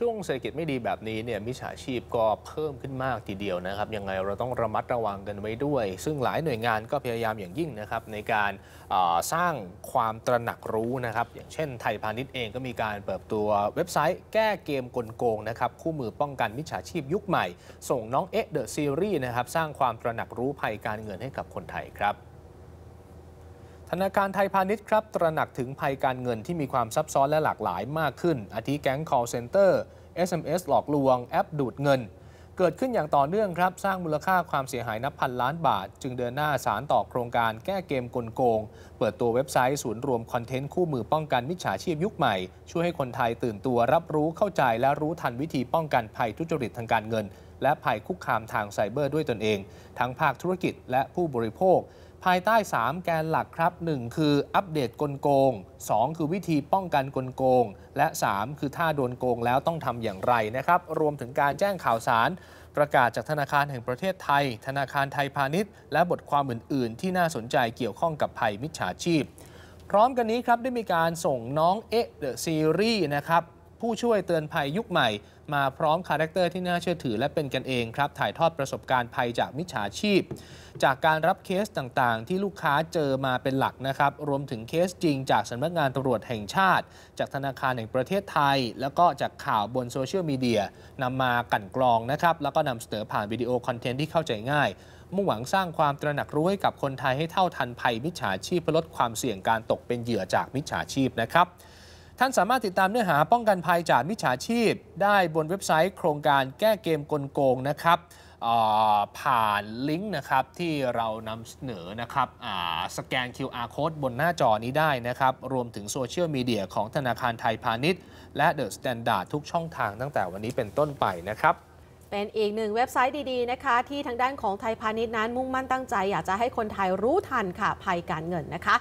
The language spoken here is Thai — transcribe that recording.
ช่วงเศรษฐกิจไม่ดีแบบนี้เนี่ยมิจฉาชีพก็เพิ่มขึ้นมากทีเดียวนะครับ ยังไงเราต้องระมัดระวังกันไว้ด้วย ซึ่งหลายหน่วยงานก็พยายามอย่างยิ่งนะครับ ในการสร้างความตระหนักรู้นะครับ อย่างเช่นไทยพาณิชย์เองก็มีการเปิดตัวเว็บไซต์แก้เกมกลโกงนะครับ คู่มือป้องกันมิจฉาชีพยุคใหม่ ส่งน้องเอ็กเดอะซีรีส์นะครับสร้างความตระหนักรู้ภัยการเงินให้กับคนไทยครับธนาคารไทยพาณิชย์ครับ ตระหนักถึงภัยการเงินที่มีความซับซ้อนและหลากหลายมากขึ้นอาทิแก๊ง call center SMS หลอกลวง แอปดูดเงิน เกิดขึ้นอย่างต่อเนื่องครับ สร้างมูลค่าความเสียหายนับพันล้านบาท จึงเดินหน้าสารต่อโครงการแก้เกมกลโกง เปิดตัวเว็บไซต์ ศูนย์รวมคอนเทนต์คู่มือป้องกันมิจฉาชีพยุคใหม่ช่วยให้คนไทยตื่นตัวรับรู้เข้าใจ และรู้ทันวิธีป้องกันภัยทุจริตทางการเงิน และภัยคุกคามทางไซเบอร์ด้วยตนเอง ทั้งภาคธุรกิจและผู้บริโภคภายใต้ 3 แกนหลักครับ 1 คืออัปเดตกลโกง 2 คือวิธีป้องกันกลโกง และ 3 คือถ้าโดนโกงแล้วต้องทำอย่างไรนะครับ รวมถึงการแจ้งข่าวสาร ประกาศจากธนาคารแห่งประเทศไทย ธนาคารไทยพาณิชย์ และบทความอื่น ๆ ที่น่าสนใจเกี่ยวข้องกับภัยมิจฉาชีพ พร้อมกันนี้ครับได้มีการส่งน้องเอ๊ะเดอะซีรีส์นะครับผู้ช่วยเตือนภัยยุคใหม่ มาพร้อมคาแรคเตอร์ที่น่าเชื่อถือและเป็นกันเองครับ ถ่ายทอดประสบการณ์ภัยจากมิจฉาชีพ จากการรับเคสต่างๆ ที่ลูกค้าเจอมาเป็นหลักนะครับ รวมถึงเคสจริงจากสำนักงานตำรวจแห่งชาติ จากธนาคารแห่งประเทศไทย แล้วก็จากข่าวบนโซเชียลมีเดียนำมากั่นกรองนะครับแล้วก็นำเสนอผ่านวิดีโอคอนเทนต์ที่เข้าใจง่ายมุ่งหวังสร้างความตระหนักรู้ให้กับคนไทยให้เท่าทันภัยมิจฉาชีพเพื่อลดความเสี่ยงการตกเป็นเหยื่อจากมิจฉาชีพนะครับท่านสามารถติดตามเนื้อหาป้องกันภัยจากมิจฉาชีพ ได้บนเว็บไซต์โครงการแก้เกมกลโกงนะครับ ผ่านลิงก์นะครับที่เรานำเสนอนะครับสแกน QR code บนหน้าจอนี้ได้นะครับ รวมถึงโซเชียลมีเดียของธนาคารไทยพาณิชย์และเดอะสแตนดาร์ดทุกช่องทางตั้งแต่วันนี้เป็นต้นไปนะครับ เป็นอีกหนึ่งเว็บไซต์ดีๆนะคะที่ทางด้านของไทยพาณิชย์นั้นมุ่งมั่นตั้งใจอยากจะให้คนไทยรู้ทันค่ะภัยการเงินนะคะ